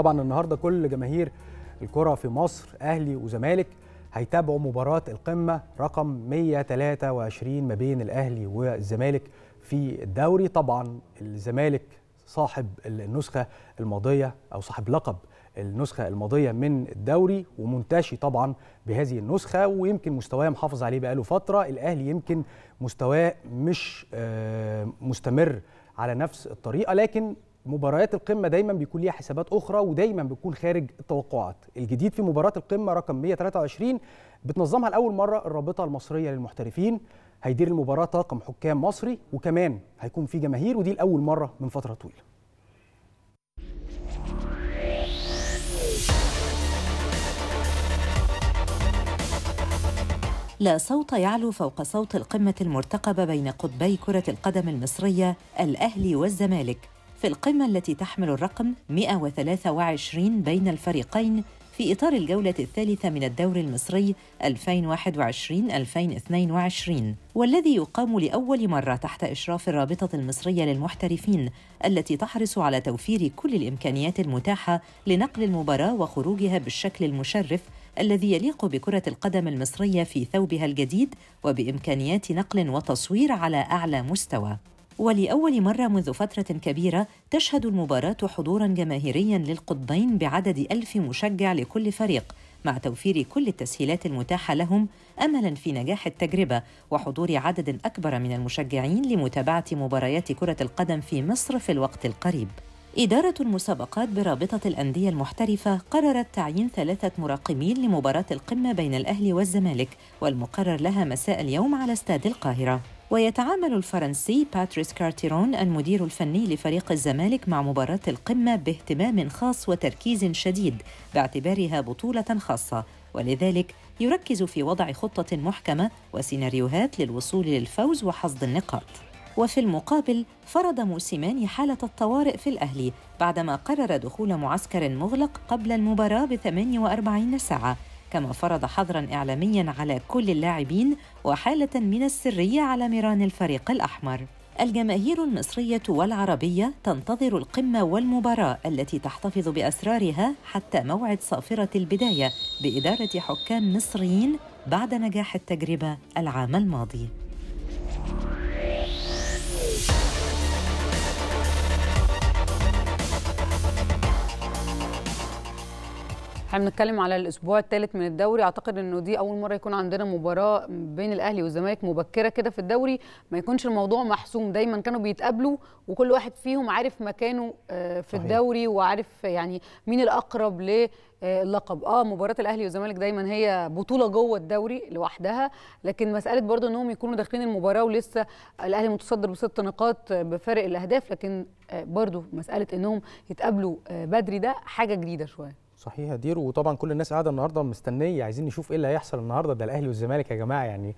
طبعا النهارده كل جماهير الكره في مصر اهلي وزمالك هيتابعوا مباراه القمه رقم 123 ما بين الاهلي والزمالك في الدوري طبعا الزمالك صاحب النسخه الماضيه او صاحب لقب النسخه الماضيه من الدوري ومنتشي طبعا بهذه النسخه ويمكن مستواه محافظ عليه بقاله فتره الاهلي يمكن مستواه مش آه، مستمر على نفس الطريقه لكن مباريات القمه دايما بيكون ليها حسابات اخرى ودايما بتكون خارج التوقعات الجديد في مباراه القمه رقم 123 بتنظمها لاول مره الرابطه المصريه للمحترفين هيدير المباراه طاقم حكام مصري وكمان هيكون في جماهير ودي لاول مره من فتره طويله لا صوت يعلو فوق صوت القمة المرتقبة بين قطبي كرة القدم المصرية الأهلي والزمالك في القمة التي تحمل الرقم 123 بين الفريقين في إطار الجولة الثالثة من الدوري المصري 2021-2022 والذي يقام لأول مرة تحت إشراف الرابطة المصرية للمحترفين التي تحرص على توفير كل الإمكانيات المتاحة لنقل المباراة وخروجها بالشكل المشرف الذي يليق بكرة القدم المصرية في ثوبها الجديد وبإمكانيات نقل وتصوير على أعلى مستوى. ولأول مرة منذ فترة كبيرة تشهد المباراة حضورا جماهيريا للقطبين بعدد ألف مشجع لكل فريق مع توفير كل التسهيلات المتاحة لهم أملا في نجاح التجربة وحضور عدد أكبر من المشجعين لمتابعة مباريات كرة القدم في مصر في الوقت القريب إدارة المسابقات برابطة الأندية المحترفة قررت تعيين ثلاثة مراقبين لمباراة القمة بين الأهلي والزمالك والمقرر لها مساء اليوم على استاد القاهرة ويتعامل الفرنسي باتريس كارتيرون المدير الفني لفريق الزمالك مع مباراة القمة باهتمام خاص وتركيز شديد باعتبارها بطولة خاصة ولذلك يركز في وضع خطة محكمة وسيناريوهات للوصول للفوز وحصد النقاط وفي المقابل فرض موسيماني حالة الطوارئ في الأهلي بعدما قرر دخول معسكر مغلق قبل المباراة ب 48 ساعة كما فرض حظرا إعلاميا على كل اللاعبين وحالة من السرية على ميران الفريق الأحمر الجماهير المصرية والعربية تنتظر القمة والمباراة التي تحتفظ بأسرارها حتى موعد صافرة البداية بإدارة حكام مصريين بعد نجاح التجربة العام الماضي احنا بنتكلم على الاسبوع الثالث من الدوري اعتقد انه دي اول مره يكون عندنا مباراه بين الاهلي والزمالك مبكره كده في الدوري ما يكونش الموضوع محسوم دايما كانوا بيتقابلوا وكل واحد فيهم عارف مكانه آه، في الدوري وعارف يعني مين الاقرب ل آه، اللقب اه مباراه الاهلي والزمالك دايما هي بطوله جوه الدوري لوحدها لكن مساله برضو انهم يكونوا داخلين المباراه ولسه الاهلي متصدر بست نقاط بفارق الاهداف لكن آه، برضو مساله انهم يتقابلوا بدري ده حاجه جديده شويه صحيح يا دير وطبعا كل الناس قاعده النهارده مستنيه عايزين نشوف ايه اللي هيحصل النهارده ده الاهلي والزمالك يا جماعه يعني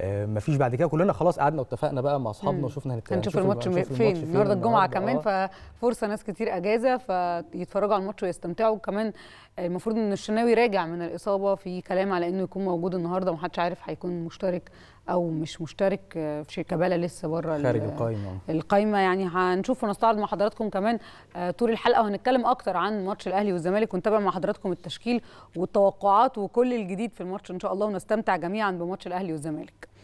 آه، ما فيش بعد كده كلنا خلاص قعدنا واتفقنا بقى مع اصحابنا وشفنا هنتكلم هنشوف الماتش فين, فين. النهارده الجمعه كمان آه. ففرصه ناس كتير اجازه فيتفرجوا على الماتش ويستمتعوا كمان المفروض ان الشناوي راجع من الاصابه في كلام على انه يكون موجود النهارده ومحدش عارف هيكون مشترك او مش مشترك في شركه بلا لسه بره خارج القايمه القايمه يعني هنشوف ونستعرض مع حضراتكم كمان آه، طول الحلقه وهنتكلم اكتر عن ماتش الاهلي والزمالك ونتابع مع حضراتكم التشكيل والتوقعات وكل الجديد في الماتش ان شاء الله ونستمتع جميعا بماتش الاهلي والزمالك